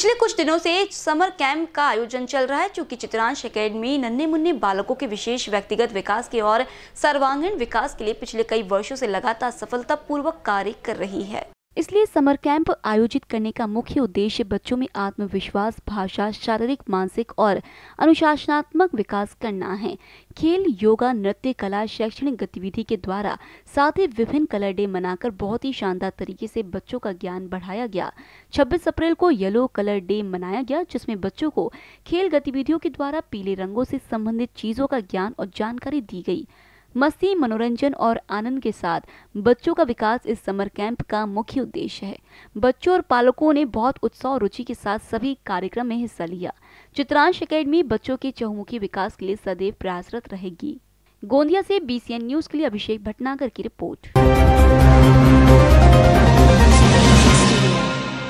पिछले कुछ दिनों से समर कैंप का आयोजन चल रहा है चूँकि चित्रांश अकेडमी नन्हे मुन्ने बालकों के विशेष व्यक्तिगत विकास के और सर्वांगीण विकास के लिए पिछले कई वर्षों से लगातार सफलतापूर्वक कार्य कर रही है इसलिए समर कैंप आयोजित करने का मुख्य उद्देश्य बच्चों में आत्मविश्वास भाषा शारीरिक मानसिक और अनुशासनात्मक विकास करना है खेल योगा नृत्य कला शैक्षणिक गतिविधि के द्वारा साथ ही विभिन्न कलर डे मनाकर बहुत ही शानदार तरीके से बच्चों का ज्ञान बढ़ाया गया 26 अप्रैल को येलो कलर डे मनाया गया जिसमें बच्चों को खेल गतिविधियों के द्वारा पीले रंगों से संबंधित चीज़ों का ज्ञान और जानकारी दी गई मस्ती मनोरंजन और आनंद के साथ बच्चों का विकास इस समर कैंप का मुख्य उद्देश्य है बच्चों और पालकों ने बहुत उत्साह और रुचि के साथ सभी कार्यक्रम में हिस्सा लिया चित्रांश अकेडमी बच्चों के चहुमुखी विकास के लिए सदैव प्रयासरत रहेगी गोंदिया से बीसीएन न्यूज के लिए अभिषेक भटनागर की रिपोर्ट